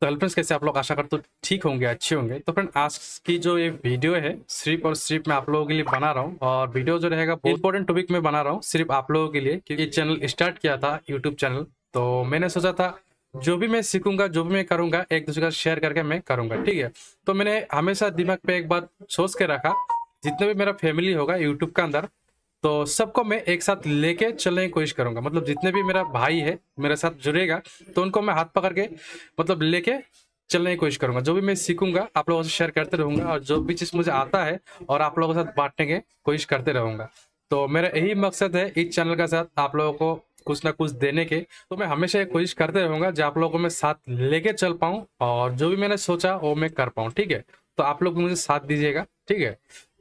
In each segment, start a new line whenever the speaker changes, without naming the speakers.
तो hello friends कैसे आप लोग आशा करते हो ठीक होंगे अच्छे होंगे तो फ्रेंड आज की जो ये वीडियो है सिर्फ और सिर्फ मैं आप लोगों के लिए बना रहा हूँ और वीडियो जो रहेगा इंपॉर्टेंट टॉपिक में बना रहा हूँ सिर्फ आप लोगों के लिए क्योंकि चैनल स्टार्ट किया था यूट्यूब चैनल तो मैंने सोचा था जो भी मैं सीखूंगा जो भी मैं करूंगा एक दूसरे का शेयर करके मैं करूंगा ठीक है तो मैंने हमेशा दिमाग पे एक बात सोच के रखा जितने भी मेरा फैमिली होगा यूट्यूब के अंदर तो सबको मैं एक साथ लेके चलने की कोशिश करूंगा मतलब जितने भी मेरा भाई है मेरे साथ जुड़ेगा तो उनको मैं हाथ पकड़ के मतलब लेके चलने की कोशिश करूंगा जो भी मैं सीखूंगा आप लोगों से शेयर करते रहूंगा और जो भी चीज़ मुझे आता है और आप लोगों के साथ बांटने की कोशिश करते रहूंगा तो मेरा यही मकसद है इस चैनल के साथ आप लोगों को कुछ ना कुछ देने के तो मैं हमेशा ये कोशिश करते रहूंगा जो आप लोगों को मैं साथ लेके चल पाऊँ और जो भी मैंने सोचा वो मैं कर पाऊँ ठीक है तो आप लोग मुझे साथ दीजिएगा ठीक है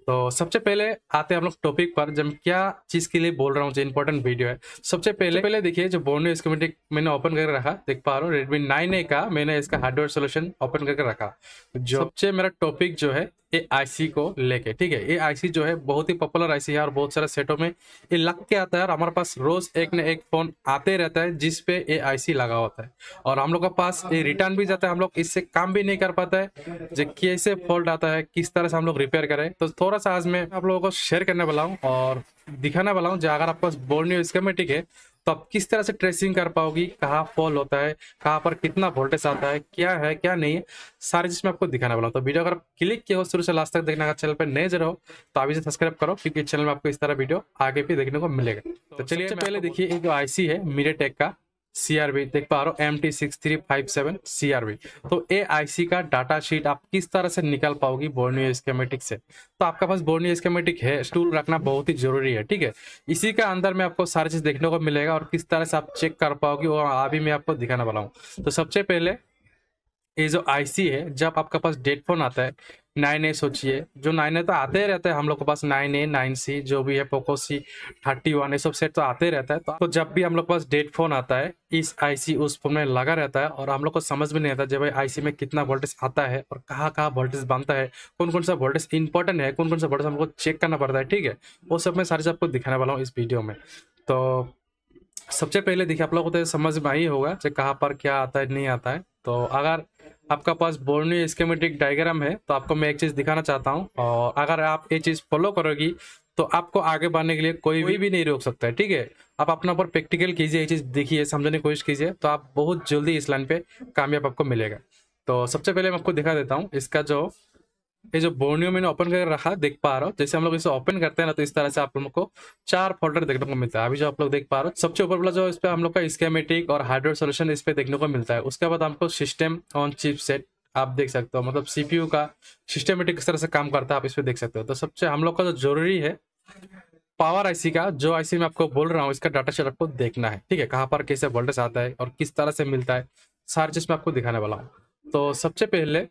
तो सबसे पहले आते हैं हम लोग टॉपिक पर जब क्या चीज के लिए बोल रहा हूँ जो इंपॉर्टेंट वीडियो है सबसे पहले पहले देखिए जो बोर्नो इसकोमेटिक मैंने ओपन करके रखा देख पा रहा हूँ रेडमी नाइन ए का मैंने इसका हार्डवेयर सोल्यूशन ओपन करके रखा जो सबसे मेरा टॉपिक जो है ये आईसी को लेके ठीक है ये आईसी जो है बहुत ही पॉपुलर आईसी है और बहुत सारे सेटों में ये लग के आता है और हमारे पास रोज एक न एक फोन आते रहता है जिसपे ए ये आईसी लगा होता है और हम लोग के पास ये रिटर्न भी जाता है हम लोग इससे काम भी नहीं कर पाता है जो कैसे फॉल्ट आता है किस तरह से हम लोग रिपेयर करें तो थोड़ा सा आज मैं आप लोगों को शेयर करने वाला हूँ और दिखाने वाला हूँ जो अगर आपका बोर्नियो स्केमेटिक है तो आप किस तरह से ट्रेसिंग कर पाओगी कहाँ फॉल होता है कहाँ पर कितना वोल्टेज आता है क्या है क्या नहीं है सारी चीज मैं आपको दिखाने वाला हूँ तो वीडियो अगर आप क्लिक किया हो शुरू से लास्ट तक देखने का चैनल पर नए जरा हो तो अभी से सब्सक्राइब करो क्योंकि चैनल में आपको इस तरह वीडियो आगे भी देखने को मिलेगा तो, तो चलिए पहले देखिए एक आईसी है मीडिया का सीआरबी देख पा रहे हो M T six three five seven CRB तो ए आई सी का डाटा शीट आप किस तरह से निकाल पाओगी बोर्नियो स्केमेटिक से तो आपका पास बोर्नियो स्केमेटिक है स्टूल रखना बहुत ही जरूरी है ठीक है इसी के अंदर में आपको सारी चीज देखने को मिलेगा और किस तरह से आप चेक कर पाओगी वो अभी मैं आपको दिखाने वाला हूँ तो सबसे पहले ये जो आईसी है जब आपके पास डेट फोन आता है नाइन ए सोचिए जो नाइन ए तो आते ही रहते हैं हम लोग के पास नाइन ए नाइन सी जो भी है पोको सी थर्टी वन ये सब सेट तो आते ही रहता है तो जब भी हम लोग के पास डेट फोन आता है इस आईसी उस फोन में लगा रहता है और हम लोग को समझ भी नहीं आता जब आईसी में कितना वोल्टेज आता है और कहाँ कहाँ वोल्टेज बनता है कौन कौन सा वोल्टेज इंपॉर्टेंट है कौन कौन सा वोल्टेज हमको चेक करना पड़ता है ठीक है वो सब मैं सारी सबको दिखाने वाला हूँ इस वीडियो में तो सबसे पहले देखिए आप लोग को तो समझ में आई होगा कि कहाँ पर क्या आता है नहीं आता है तो अगर आपका पास बोर्नियो स्केमेटिक डायग्राम है तो आपको मैं एक चीज़ दिखाना चाहता हूँ और अगर आप ये चीज़ फॉलो करोगी तो आपको आगे बढ़ने के लिए कोई भी भी नहीं रोक सकता है ठीक है आप अपना ऊपर प्रैक्टिकल कीजिए ये चीज़ देखिए समझने की कोशिश कीजिए तो आप बहुत जल्दी इस लाइन पे कामयाब आपको मिलेगा तो सबसे पहले मैं आपको दिखा देता हूँ इसका जो ये जो बोर्नियो मैंने ओपन करके रखा देख पा रहा हूँ जैसे हम लोग इसे ओपन करते हैं ना तो इस तरह से आप लोग को चार फोल्डर देखने को मिलता है अभी जो आप लोग देख पा रहे हो सबसे ऊपर वाला जो इस पर हम लोग का स्केमेटिक और हार्डवेयर सोल्यूशन इस पर देखने को मिलता है उसके बाद हमको सिस्टम ऑन चिप सेट आप देख सकते हो मतलब सीपीयू का सिस्टमेटिक किस तरह से काम करता है आप इस पर देख सकते हो तो सबसे हम लोग का जो जरूरी है पावर आईसी का जो आईसी मैं आपको बोल रहा हूँ इसका डाटा शीट आपको देखना है ठीक है कहाँ पर कैसे वोल्टेज आता है और किस तरह से मिलता है सारी चीज मैं आपको दिखाने वाला हूँ तो सबसे पहले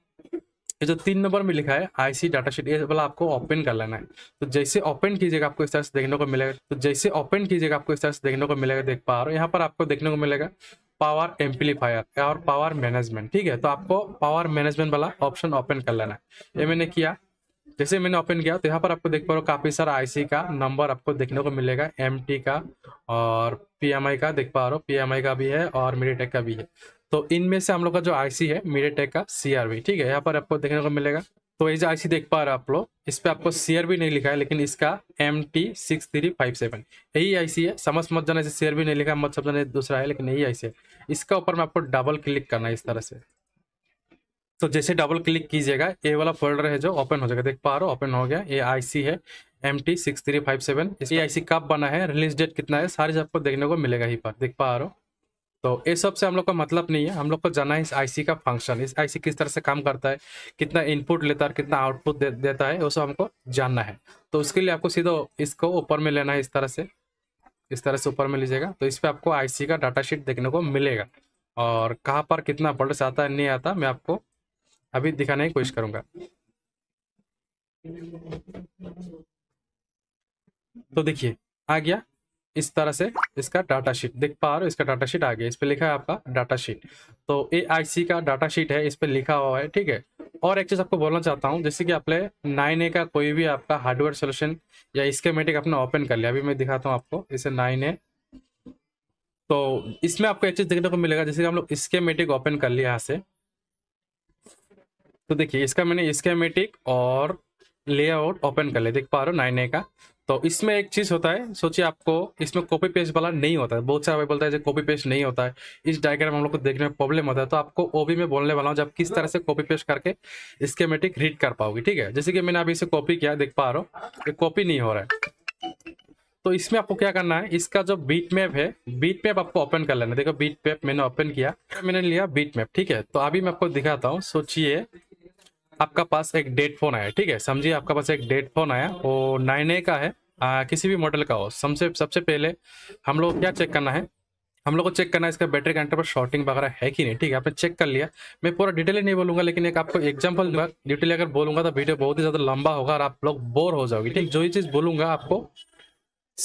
ये जो तीन नंबर में लिखा है आईसी डाटा शीट ये वाला आपको ओपन कर लेना है तो जैसे ओपन कीजिएगा आपको इस तरह से देखने को मिलेगा तो जैसे ओपन कीजिएगा आपको इस तरह से देखने को मिलेगा देख पा रहे हो यहाँ पर आपको देखने को मिलेगा पावर एम्पलीफायर और पावर मैनेजमेंट ठीक है तो आपको पावर मैनेजमेंट वाला ऑप्शन ओपन कर लेना है ये मैंने किया जैसे मैंने ओपन किया तो यहाँ पर आपको देख पा रहे हो काफ़ी सारा आईसी का नंबर आपको देखने को मिलेगा एमटी का और पीएमआई का देख पा रहे हो पीएमआई का भी है और मिडीटेक का भी है तो इनमें से हम लोग का जो आईसी है मीडियाटेक का सीआरवी ठीक है यहाँ पर आपको देखने को मिलेगा तो ये जो आईसी देख पा रहे आप लोग इस पर आपको भी नहीं लिखा है लेकिन इसका M T six three five seven यही आईसी है समझ मत जाना इसे भी नहीं लिखा मत समझाना दूसरा है लेकिन यही आईसी है इसका ऊपर में आपको डबल क्लिक करना है इस तरह से तो जैसे डबल क्लिक कीजिएगा ये वाला फोल्डर है जो ओपन हो जाएगा देख पा रहे हो ओपन हो गया ये आईसी है M T six three five seven ये आईसी कब बना है रिलीज डेट कितना है चीज आपको देखने को मिलेगा ही पर देख पा रहे हो तो ये सब से हम लोग का मतलब नहीं है हम लोग को जाना है इस आईसी का फंक्शन इस आईसी किस तरह से काम करता है कितना इनपुट लेता है कितना आउटपुट दे, देता है वो सब हमको जानना है तो उसके लिए आपको सीधा इसको ऊपर में लेना है इस तरह से इस तरह से ऊपर में लीजिएगा तो इस पर आपको आईसी का डाटा शीट देखने को मिलेगा और कहाँ पर कितना वोल्टेज आता है नहीं आता मैं आपको अभी दिखाने की कोशिश करूँगा तो देखिए आ गया इस तरह से इसका डाटा शीट देख पा रहे हो इसका डाटा शीट आ गया इस पर लिखा है आपका डाटा शीट तो ए आई सी का डाटा शीट है इस पर लिखा हुआ है ठीक है और एक चीज़ आपको बोलना चाहता हूँ जैसे कि आपने नाइन ए का कोई भी आपका हार्डवेयर सोल्यूशन या इसके मेटिक आपने ओपन कर लिया अभी मैं दिखाता हूँ आपको इसे नाइन ए तो इसमें आपको एक चीज़ देखने को मिलेगा जैसे कि हम लोग इसके मेटिक ओपन कर लिया यहाँ से तो देखिए इसका मैंने इसके मेटिक और लेआउट ओपन कर लिया देख पा रहे हो नाइन ए का तो इसमें एक चीज़ होता है सोचिए आपको इसमें कॉपी पेस्ट वाला नहीं होता है बहुत सारा बोलता है जो कॉपी पेस्ट नहीं होता है इस डायग्राम हम लोग को देखने में प्रॉब्लम होता है तो आपको वो भी मैं बोलने वाला हूँ जब किस तरह से कॉपी पेस्ट करके स्केमेटिक रीड कर पाओगे ठीक है जैसे कि मैंने अभी इसे कॉपी किया देख पा रहा हूँ ये कॉपी नहीं हो रहा है तो इसमें आपको क्या करना है इसका जो बीट मैप है बीट मैप आपको ओपन कर लेना देखो बीट मैप मैंने ओपन किया मैंने लिया बीट मैप ठीक है तो अभी मैं आपको दिखाता हूँ सोचिए आपका पास एक डेट फोन आया ठीक है समझिए आपका पास एक डेट फोन आया वो नाइन ए का है आ, किसी भी मॉडल का हो सबसे सबसे पहले हम लोग क्या चेक करना है हम लोग को चेक करना है इसका बैटरी कैंटर पर शॉर्टिंग वगैरह है कि नहीं ठीक है आपने चेक कर लिया मैं पूरा डिटेल नहीं बोलूंगा लेकिन एक आपको एग्जांपल दूंगा डिटेल अगर बोलूंगा तो वीडियो बहुत ही ज्यादा लंबा होगा और आप लोग बोर हो जाओगे ठीक जो ही चीज बोलूंगा आपको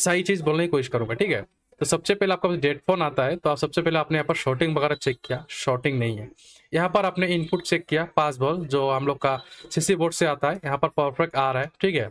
सही चीज बोलने की कोशिश करूंगा ठीक है तो सबसे पहले आपका डेड फोन आता है तो आप सबसे पहले आपने यहाँ पर शॉर्टिंग वगैरह चेक किया शॉर्टिंग नहीं है यहाँ पर आपने इनपुट चेक किया पास बॉल जो हम लोग का सीसी बोर्ड से आता है यहाँ पर परफेक्ट आ रहा है ठीक है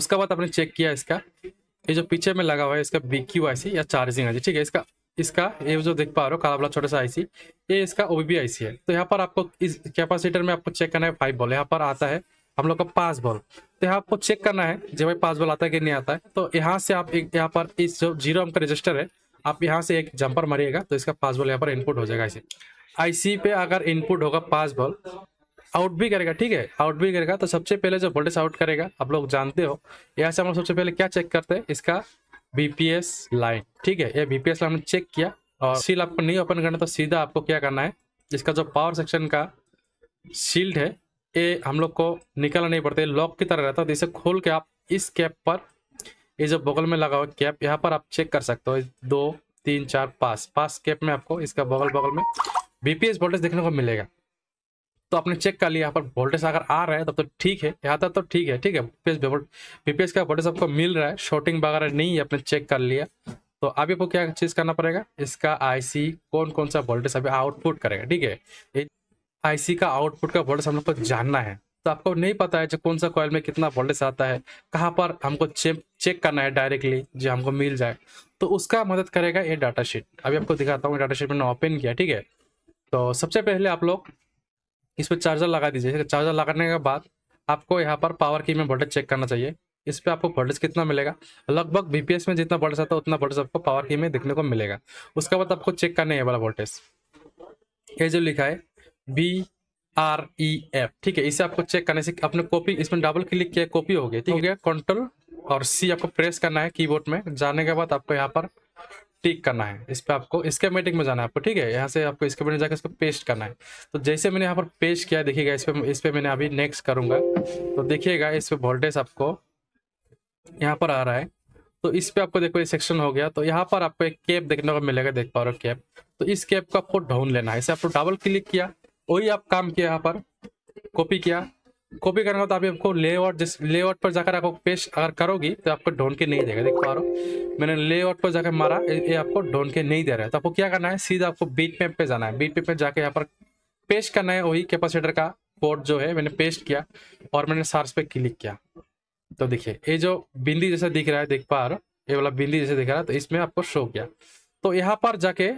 उसके बाद आपने चेक किया इसका ये जो पीछे में लगा हुआ है इसका बी क्यू आई या चार्जिंग आई ठीक है इसका इसका ये जो देख पा रहे हो काला वाला छोटा सा आईसी ये इसका ओबीबी आईसी है तो यहाँ पर आपको इस कैपेसिटर में आपको चेक करना है फाइव बॉल यहाँ पर आता है हम लोग का पास बॉल तो यहाँ आपको चेक करना है जब भाई पास बॉल आता है कि नहीं आता है तो यहाँ से आप एक यहाँ पर इस जो जीरो का रजिस्टर है आप यहाँ से एक जंपर मारिएगा तो इसका पास बॉल यहाँ पर इनपुट हो जाएगा ऐसे आईसी पे अगर इनपुट होगा पास बॉल आउट भी करेगा ठीक है आउट भी करेगा तो सबसे पहले जो वोल्टेज आउट करेगा आप लोग जानते हो यहाँ से हम लोग सबसे पहले क्या चेक करते हैं इसका बीपीएस लाइन ठीक है ये बीपीएस लाइन हमने चेक किया और सील आपको नहीं ओपन करना तो सीधा आपको क्या करना है इसका जो पावर सेक्शन का शील्ड है ये हम लोग को निकलना नहीं पड़ता लॉक की तरह रहता है तो इसे खोल के आप इस कैप पर ये जो बगल में लगा हुआ कैप यहाँ पर आप चेक कर सकते हो दो तीन चार पाँच पाँच कैप में आपको इसका बगल बगल में बीपीएस वोल्टेज देखने को मिलेगा तो आपने चेक कर लिया यहाँ पर वोल्टेज अगर आ रहा है तब तो ठीक है यहाँ तक तो ठीक है ठीक है बीपीएस बीपीएस का वोल्टेज आपको मिल रहा है शॉर्टिंग वगैरह नहीं है आपने चेक कर लिया तो अभी आपको क्या चीज़ करना पड़ेगा इसका आईसी कौन कौन सा वोल्टेज अभी आउटपुट करेगा ठीक है आईसी का आउटपुट का वोल्टेज हम लोग को जानना है तो आपको नहीं पता है जो कौन सा कॉयल में कितना वोल्टेज आता है कहाँ पर हमको चेक चेक करना है डायरेक्टली जो हमको मिल जाए तो उसका मदद करेगा ये डाटा शीट अभी आपको दिखाता हूँ डाटा शीट मैंने ओपन किया ठीक है तो सबसे पहले आप लोग इस पर चार्जर लगा दीजिए चार्जर लगाने के बाद आपको यहाँ पर पावर की में वोल्टेज चेक करना चाहिए इस पर आपको वोल्टेज कितना मिलेगा लगभग बीपीएस में जितना वोल्टेज आता है उतना वोल्टेज आपको पावर की में देखने को मिलेगा उसके बाद आपको चेक करना है वाला वोल्टेज ये जो लिखा है बी आर ई एफ ठीक है इसे आपको चेक करने से अपने कॉपी इसमें डबल क्लिक किया कॉपी हो गया ठीक हो गया कंट्रोल और सी आपको प्रेस करना है कीबोर्ड में जाने के बाद आपको यहाँ पर टिक करना है इस पर आपको स्केमेटिक में जाना है आपको ठीक है यहाँ से आपको स्केमेटिक में जाकर इसको पेस्ट करना है तो जैसे मैंने यहाँ पर पेस्ट किया देखिएगा इस पर इस पर मैंने अभी नेक्स्ट करूँगा तो देखिएगा इस पर वोल्टेज आपको यहाँ पर आ रहा है तो इस पर आपको देखो ये सेक्शन हो गया तो यहाँ पर आपको एक कैप देखने को मिलेगा देख पा रहे हो कैप तो इस कैप को आपको ढूंढ लेना है इसे आपको डबल क्लिक किया वही आप काम किया यहाँ पर कॉपी किया कॉपी करना हो तो आप आपको लेआउट जिस लेआउट पर जाकर आपको पेस्ट अगर करोगी तो आपको ढूंढ के नहीं देगा देख पा रहा हूँ मैंने लेआउट पर जाकर मारा ये आपको ढूंढ के नहीं दे रहा है तो आपको क्या करना है सीधा आपको बीट पेप पे जाना है बीट पेप पे जाके यहाँ पर पेस्ट करना है वही कैपेसिटर का पोर्ट जो है मैंने पेस्ट किया और मैंने सार्स पे क्लिक किया तो देखिए ये जो बिंदी जैसा दिख रहा है देख पा रहा ये वाला बिंदी जैसे दिख रहा है तो इसमें आपको शो किया तो यहाँ पर जाके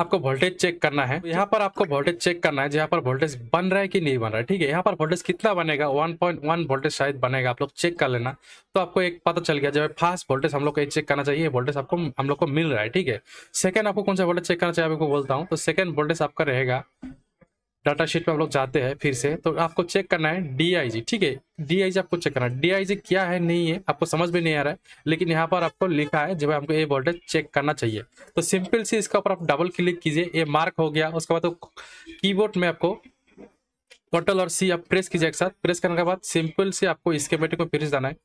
आपको वोल्टेज चेक करना है यहाँ पर आपको वोल्टेज चेक करना है जहाँ पर वोल्टेज बन रहा है कि नहीं बन रहा है ठीक है यहाँ पर वोल्टेज कितना बनेगा 1.1 वोल्टेज शायद बनेगा आप लोग चेक कर लेना तो आपको एक पता चल गया जब फास्ट वोल्टेज हम लोग को चेक करना चाहिए वोल्टेज आपको हम लोग को मिल रहा है ठीक है सेकंड आपको कौन सा वोल्टेज चेक करना चाहिए आपको बोलता हूँ तो सेकंड वोल्टेज आपका रहेगा डाटा शीट में हम लोग जाते हैं फिर से तो आपको चेक करना है डी ठीक है डी आपको चेक करना है डी क्या है नहीं है आपको समझ में नहीं आ रहा है लेकिन यहाँ पर आपको लिखा है जब हमको ये वोल्टेज चेक करना चाहिए तो सिंपल से इसका ऊपर आप डबल क्लिक कीजिए ये मार्क हो गया उसके बाद तो बोर्ड में आपको टोटल और सी आप प्रेस कीजिए एक साथ प्रेस करने के बाद सिंपल से आपको इसके बेटे को प्रेस जाना है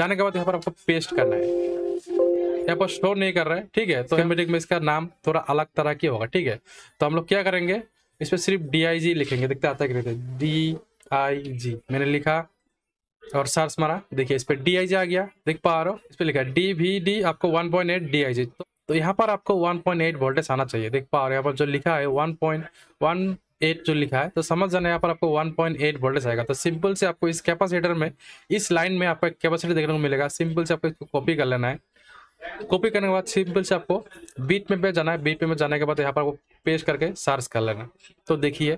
जाने के बाद यहाँ पर आपको पेस्ट करना है यहाँ पर स्टोर नहीं कर रहा है ठीक है तो हेमेटिक में इसका नाम थोड़ा अलग तरह की होगा ठीक है तो हम लोग क्या करेंगे इस पर सिर्फ डी आई जी लिखेंगे देखते आता क्या रहता डी आई जी मैंने लिखा और सर्च मारा देखिए इस पर डी आई जी आ गया देख पा रहे हूँ इस पर लिखा डी वी डी आपको one point eight D I G तो, तो यहाँ पर आपको वन पॉइंट एट वोल्टेज आना चाहिए देख पा रहे हो यहाँ पर जो लिखा है वन पॉइंट वन एट जो लिखा है तो समझ जाना यहाँ पर आपको 1.8 पॉइंट वोल्टेज आएगा तो सिंपल से आपको इस कैपेसिटर में इस लाइन में आपका कैपेसिटी देखने को मिलेगा सिंपल से आपको इसको कॉपी कर लेना है कॉपी करने के बाद सिंपल से आपको बीट में पे जाना है बीट में जाने के बाद यहाँ पर आपको पेश करके सर्च कर लेना तो देखिए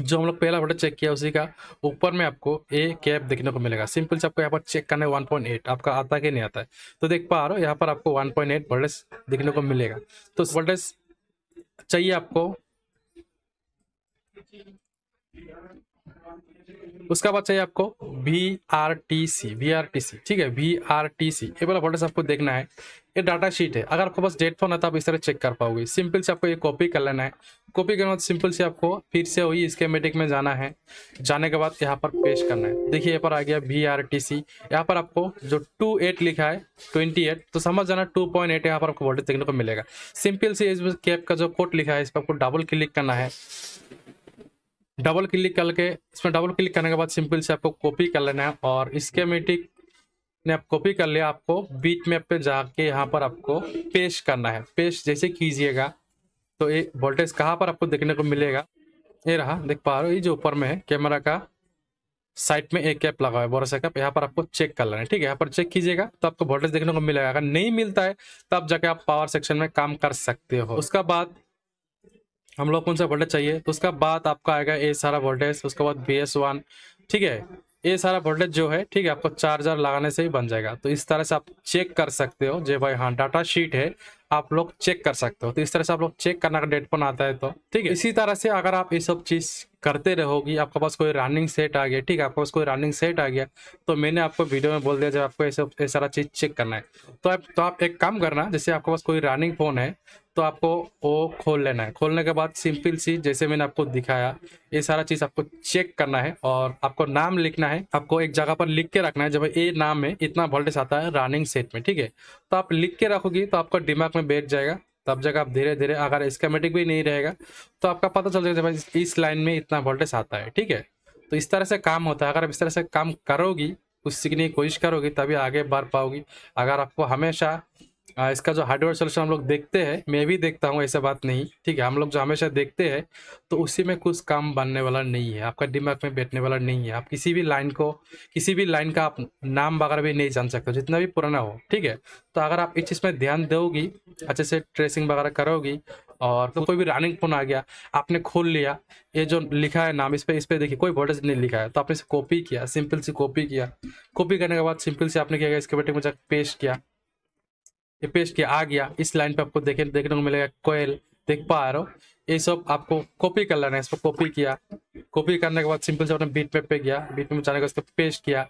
जो हम लोग पहला फोटो चेक किया उसी का ऊपर में आपको ए कैप देखने को मिलेगा सिंपल से आपको यहाँ पर चेक करना है 1.8 आपका आता कि नहीं आता है तो देख पा रहे हो यहाँ पर आपको 1.8 वोल्टेज देखने को मिलेगा तो वोल्टेज चाहिए आपको उसका बाद चाहिए आपको V R T C V R T C ठीक है वी आर टी सी ये वाला वोल्टेज आपको देखना है ये डाटा शीट है अगर आपको पास डेट फोन है तो आप इस तरह चेक कर पाओगे सिंपल से आपको ये कॉपी कर लेना है कॉपी करने के बाद सिंपल से आपको फिर से वही स्केमेटिक में जाना है जाने के बाद यहाँ पर पेश करना है देखिए यहाँ पर आ गया वी आर टी सी यहाँ पर आपको जो टू एट लिखा है ट्वेंटी एट तो समझ जाना टू पॉइंट एट यहाँ पर आपको वोल्टेज देखने को मिलेगा सिंपल से इसमें कैप का जो कोट लिखा है इस पर आपको डबल क्लिक करना है डबल क्लिक करके इसमें डबल क्लिक करने के बाद सिंपल से आपको कॉपी कर लेना है और इसके ने आप कॉपी कर लिया आपको बीच में पे जाके यहाँ पर आपको पेश करना है पेश जैसे कीजिएगा तो ये वोल्टेज कहाँ पर आपको देखने को मिलेगा ये रहा देख पा रहे हो ये जो ऊपर में है कैमरा का साइड में एक कैप लगा हुआ है बोरसा अच्छा कैप यहाँ पर आपको चेक कर लेना है ठीक है यहाँ पर चेक कीजिएगा तो आपको वोल्टेज देखने को मिलेगा अगर नहीं मिलता है तो आप जाके आप पावर सेक्शन में काम कर सकते हो उसका बाद हम लोग कौन सा वोल्टेज चाहिए तो उसका बाद आपका आएगा ए सारा वोल्टेज उसके बाद बी एस वन ठीक है ये सारा वोल्टेज जो है ठीक है आपको चार्जर लगाने से ही बन जाएगा तो इस तरह से आप चेक कर सकते हो जो भाई हाँ डाटा शीट है आप लोग चेक कर सकते हो तो इस तरह से आप लोग चेक करना का डेट पर आता है तो ठीक है इसी तरह से अगर आप ये सब चीज़ करते रहोगी आपके पास कोई रनिंग सेट आ गया ठीक है आपके पास कोई रनिंग सेट आ गया तो मैंने आपको वीडियो में बोल दिया जब आपको ये सब ये सारा चीज़ चेक करना है तो आप तो आप एक काम करना जैसे आपके पास कोई रनिंग फ़ोन है तो आपको वो खोल लेना है खोलने के बाद सिंपल सी जैसे मैंने आपको दिखाया ये सारा चीज़ आपको चेक करना है और आपको नाम लिखना है आपको एक जगह पर लिख के रखना है जब ये नाम है इतना वोल्टेज आता है रनिंग सेट में ठीक है तो आप लिख के रखोगी तो आपका दिमाग में में बैठ जाएगा तब जगह आप धीरे धीरे अगर स्केमेटिक भी नहीं रहेगा तो आपका पता चल जाएगा इस लाइन में इतना वोल्टेज आता है ठीक है तो इस तरह से काम होता है अगर आप इस तरह से काम करोगी कुछ सीखने की कोशिश करोगी तभी आगे बढ़ पाओगी अगर आपको हमेशा इसका जो हार्डवेयर सोल्यूशन हम लोग देखते हैं मैं भी देखता हूँ ऐसा बात नहीं ठीक है हम लोग जो हमेशा देखते हैं तो उसी में कुछ काम बनने वाला नहीं है आपका दिमाग में बैठने वाला नहीं है आप किसी भी लाइन को किसी भी लाइन का आप नाम वगैरह भी नहीं जान सकते जितना भी पुराना हो ठीक है तो अगर आप इस चीज़ में ध्यान दोगी अच्छे से ट्रेसिंग वगैरह करोगी और तो कोई भी रनिंग फोन आ गया आपने खोल लिया ये जो लिखा है नाम इस पर इस पर देखिए कोई वोल्टेज नहीं लिखा है तो आपने इसे कॉपी किया सिंपल सी कॉपी किया कॉपी करने के बाद सिंपल से आपने क्या किया इसके बेटे मुझे पेश पेस्ट किया ये पेस्ट किया आ गया इस लाइन पे आपको देखे देखने को मिलेगा कोयल देख पा रहे हो ये सब आपको कॉपी कर लेना है इसको कॉपी किया कॉपी करने के बाद सिंपल से अपने बीट मैप पे गया बीट मैप जाने के बाद पेस्ट किया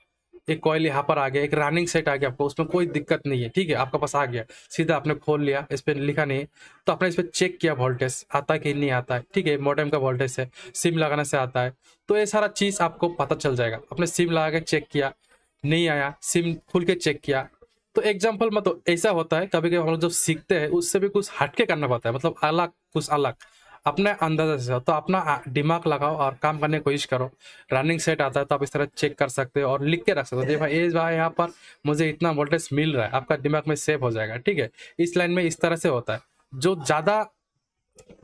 एक कॉयल यहाँ पर आ गया एक रनिंग सेट आ गया आपको उसमें कोई दिक्कत नहीं है ठीक है आपके पास आ गया सीधा आपने खोल लिया इस पर लिखा नहीं तो आपने इस पर चेक किया वोल्टेज आता है कि नहीं आता है ठीक है मॉडर्म का वोल्टेज है सिम लगाने से आता है तो ये सारा चीज़ आपको पता चल जाएगा आपने सिम लगा के चेक किया नहीं आया सिम खुल के चेक किया तो एग्जाम्पल मतलब तो ऐसा होता है कभी कभी हम लोग जब सीखते हैं उससे भी कुछ हटके करना पड़ता है मतलब अलग कुछ अलग अपने अंदाजा से तो अपना दिमाग लगाओ और काम करने की कोशिश करो रनिंग सेट आता है तो आप इस तरह चेक कर सकते हो और लिख के रख सकते हो देखा ये भाई यहाँ पर मुझे इतना वोल्टेज मिल रहा है आपका दिमाग में सेव हो जाएगा ठीक है इस लाइन में इस तरह से होता है जो ज़्यादा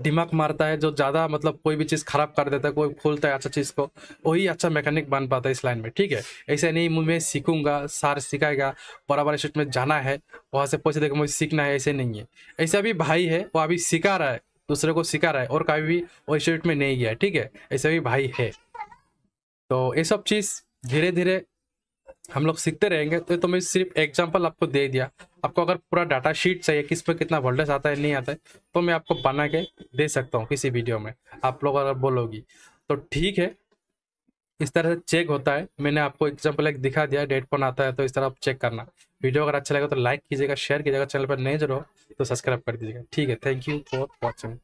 दिमाग मारता है जो ज़्यादा मतलब कोई भी चीज़ खराब कर देता है कोई खोलता है अच्छा चीज़ को वही अच्छा मैकेनिक बन पाता है इस लाइन में ठीक है ऐसे नहीं मुझे सीखूंगा सार सिखाएगा बराबर स्टेट में जाना है वहां से पैसे देकर मुझे सीखना है ऐसे नहीं है ऐसा भी भाई है वो अभी सिखा रहा है दूसरे को सिखा रहा है और कभी भी वो स्टेट में नहीं गया ठीक है ऐसा भी भाई है तो ये सब चीज़ धीरे धीरे हम लोग सीखते रहेंगे तो, तो मैं सिर्फ एग्जांपल आपको दे दिया आपको अगर पूरा डाटा शीट चाहिए किस पर कितना वोल्टेज आता है नहीं आता है तो मैं आपको बना के दे सकता हूँ किसी वीडियो में आप लोग अगर बोलोगी तो ठीक है इस तरह से चेक होता है मैंने आपको एग्जाम्पल एक दिखा दिया डेट पर आता है तो इस तरह आप चेक करना वीडियो अगर अच्छा लगे तो लाइक कीजिएगा शेयर कीजिएगा चैनल पर नए जरूर तो सब्सक्राइब कर दीजिएगा ठीक है थैंक यू फॉर वॉचिंग